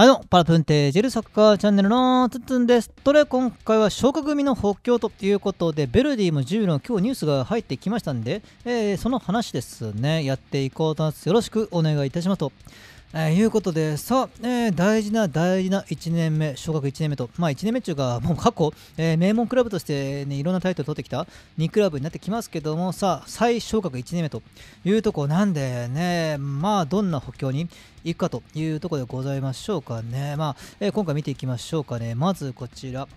はいどうも、パラプンテージルサッカーチャンネルのつつんです。とれ、今回は昇格組の補強ということで、ベルディも10の今日ニュースが入ってきましたんで、えー、その話ですね、やっていこうと思います。よろしくお願いいたしますと。えー、いうことで、さあ、えー、大事な大事な1年目、小学1年目と、まあ1年目中がもう過去、えー、名門クラブとして、ね、いろんなタイトル取ってきた2クラブになってきますけども、さあ、再昇格1年目というとこなんでね、まあどんな補強に行くかというとこでございましょうかね。まあ、え今回見ていきましょうかね。まずこちら。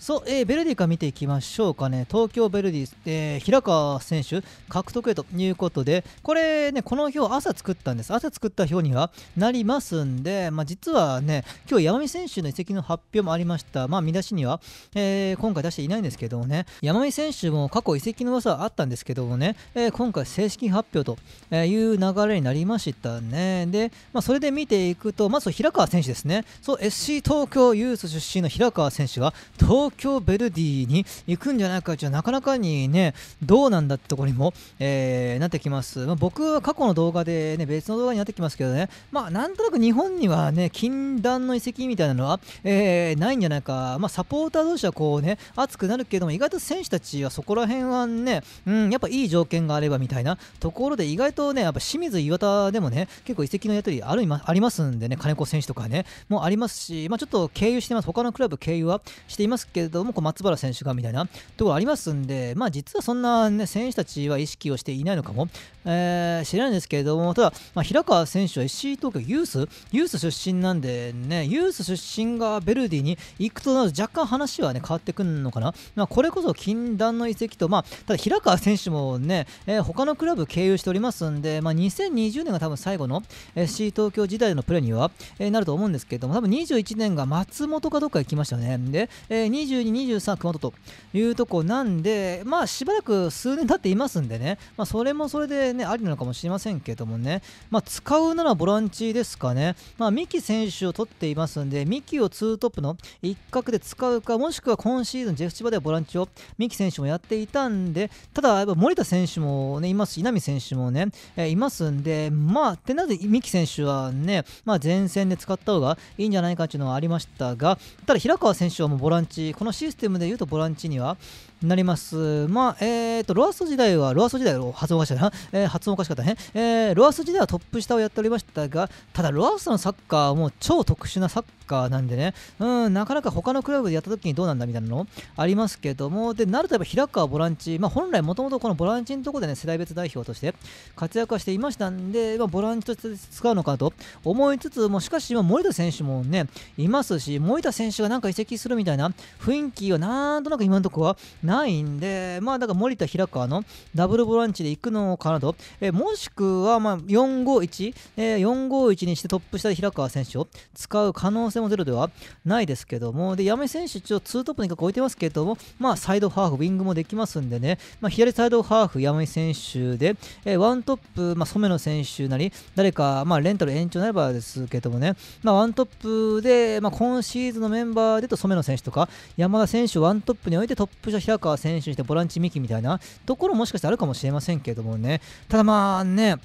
そう、えー、ベルディから見ていきましょうかね。東京ベルディ、えー、平川選手獲得へということで、これね、この表朝作ったんです。朝作った表にはなりますんで、まあ、実はね、今日山見選手の移籍の発表もありました。まあ、見出しには、えー、今回出していないんですけどもね、山見選手も過去移籍の噂はあったんですけどもね、えー、今回正式発表という流れになりましたね。で、まあ、それで見ていくと、まず平川選手ですね。そう、SC 東京ユース出身の平川選手が東東京ヴェルディに行くんじゃないかじゃなかなかにねどうなんだってところにも、えー、なってきます、まあ、僕は過去の動画で、ね、別の動画になってきますけどね、まあ、なんとなく日本にはね禁断の遺跡みたいなのは、えー、ないんじゃないか、まあ、サポーター同士はこうね熱くなるけども意外と選手たちはそこら辺はね、うん、やっぱいい条件があればみたいなところで意外とねやっぱ清水岩田でもね結構遺跡のやり取りあるありますんでね金子選手とかねもありますし、まあ、ちょっと経由してます他のクラブ経由はしていますけどけれども、こう松原選手がみたいなところありますんで、まあ、実はそんな、ね、選手たちは意識をしていないのかも、えー、知らないんですけれども、ただ、まあ、平川選手は SC 東京ユース、ユース出身なんで、ね、ユース出身がベルディに行くとなると、若干話は、ね、変わってくるのかな、まあ、これこそ禁断の移籍と、まあ、ただ平川選手もね、えー、他のクラブ経由しておりますんで、まあ、2020年が多分最後の SC 東京時代のプレーには、えー、なると思うんですけれども、多分21年が松本かどっか行きましたよね。で、えー22、23熊本というとこなんで、まあしばらく数年経っていますんでね、まあそれもそれでね、ありなのかもしれませんけどもね、まあ使うならボランチですかね、まあ三木選手を取っていますんで、三木を2トップの一角で使うか、もしくは今シーズンジェフ千葉ではボランチを三木選手もやっていたんで、ただやっぱ森田選手もね、いますし、稲見選手もね、えいますんで、まあ、ってなぜ三木選手はね、まあ、前線で使った方がいいんじゃないかっていうのはありましたが、ただ平川選手はもうボランチこのシステムで言うとボランチにはなります。まあ、えっ、ー、と、ロアス時代は、ロアス時代は発音おかしかった、えー、発音おかしかったね、えー。ロアス時代はトップ下をやっておりましたが、ただロアスのサッカーも超特殊なサッカーなんでね、うん、なかなか他のクラブでやった時にどうなんだみたいなのありますけども、で、なるとやっぱ平川ボランチ、まあ本来もともとこのボランチのところでね、世代別代表として活躍はしていましたんで、まあ、ボランチとして使うのかと思いつつも、しかし今森田選手もね、いますし、森田選手がなんか移籍するみたいな雰囲気はなんとなく今のところはないんで、まあだから森田平川のダブルボランチで行くのかなと、えー、もしくはまあ451、えー、451にしてトップ下で平川選手を使う可能性もゼロではないですけども、で、矢目選手、一応2トップにか置いてますけども、まあサイドハーフ、ウィングもできますんでね、まあ、左サイドハーフ、矢目選手で、えー、ワントップ、まあ、染野選手なり、誰か、まあ、レンタル延長になればですけどもね、まあ、ワントップで、まあ、今シーズンのメンバーでと染野選手とか、山田選手をワントップにおいてトップ下平川選手にしてボランチミキみたいなところもしかしてあるかもしれませんけどもねただまあね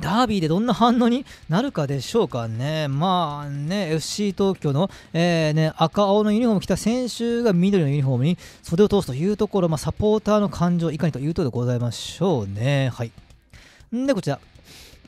ダービーでどんな反応になるかでしょうかね。まあね、FC 東京の、えー、ね、赤青のユニフォームを着た選手が緑のユニフォームに袖を通すというところ、まあ、サポーターの感情いかにというところでございましょうね。はい。で、こちら。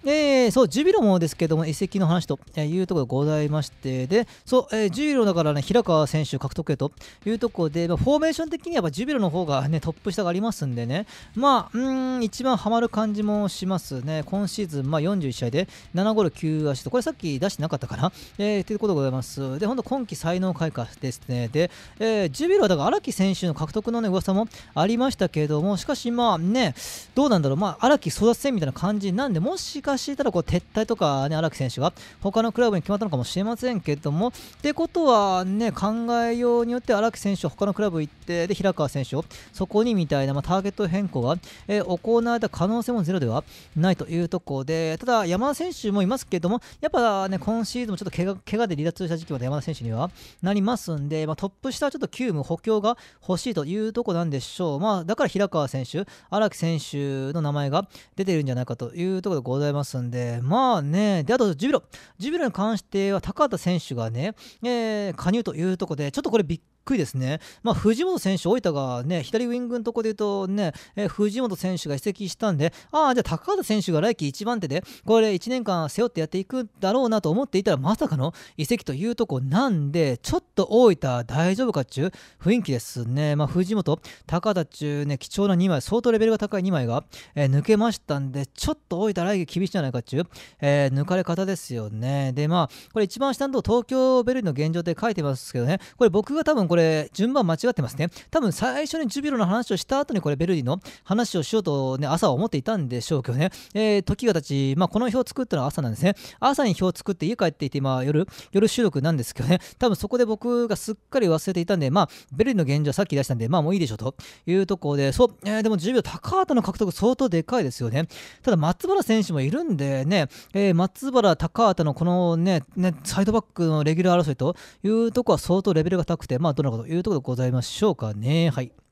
えー、そう、ジュビロもですけども、移籍の話というところでございまして、で、そう、えー、ジュビロだからね、平川選手獲得へというところで、まあ、フォーメーション的にはジュビロの方がね、トップ下がありますんでね、まあ、うん、一番ハマる感じもしますね。今シーズン、まあ、41試合で7ゴール9アシスト、これさっき出してなかったかな、えー、ということでございます。で、本当今季才能開花ですね。で、えー、ジュビロはだから荒木選手の獲得のね、噂もありましたけれども、しかしまあね、どうなんだろう、まあ、荒木育戦みたいな感じなんで、もしかかしいたらこう撤退とか、ね、荒木選手が他のクラブに決まったのかもしれませんけどもってことは、ね、考えようによって荒木選手を他のクラブ行ってで平川選手をそこにみたいな、まあ、ターゲット変更が、えー、行われた可能性もゼロではないというところでただ山田選手もいますけどもやっぱ、ね、今シーズンもちょっと怪我怪我で離脱した時期まで山田選手にはなりますんで、まあ、トップ下はちょっと急務補強が欲しいというところなんでしょう、まあ、だから平川選手荒木選手の名前が出てるんじゃないかというところでございますますんで、まあね、で、あとジュビロ、ジュビロに関しては高畑選手がね、えー、加入というとこで、ちょっとこれびっくりですね、まあ、藤本選手、大分がね、左ウィングのところで言うとね、えー、藤本選手が移籍したんで、ああ、じゃあ高畑選手が来季1番手で、これ1年間背負ってやっていくだろうなと思っていたら、まさかの移籍というとこなんで、ちょっと大分大丈夫かっちゅう雰囲気ですね。まあ、藤本、高田中ね、貴重な2枚、相当レベルが高い2枚が、えー、抜けましたんで、ちょっと大分来季厳しいんじゃないかっちゅう、えー、抜かれ方ですよね。で、まあ、これ一番下のと東京ベルの現状で書いてますけどね、これ僕が多分これ、順番間違ってますね。多分最初にジュビロの話をした後にこれ、ベルディの話をしようとね、朝は思っていたんでしょうけどね。えー、時が経ち、まあ、この表を作ったのは朝なんですね。朝に表を作って家帰っていて、今、夜、夜収録なんですけどね。多分そこで僕がすっかり忘れていたんで、まあ、ベルディの現状はさっき出したんで、まあもういいでしょというところで、そう、えー、でも10秒、高畑の獲得相当でかいですよね。ただ、松原選手もいるんでね、えー、松原、高畑のこのね、ね、サイドバックのレギュラー争いというとこは相当レベルが高くて、まあ、とのこというところでございましょうかね。はい。というこ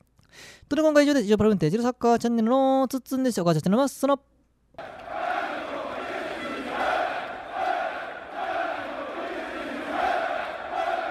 とで今回以上で、以上パラメンテージのサッカーチャンネルのつっつんでした。お母ちゃんのます。その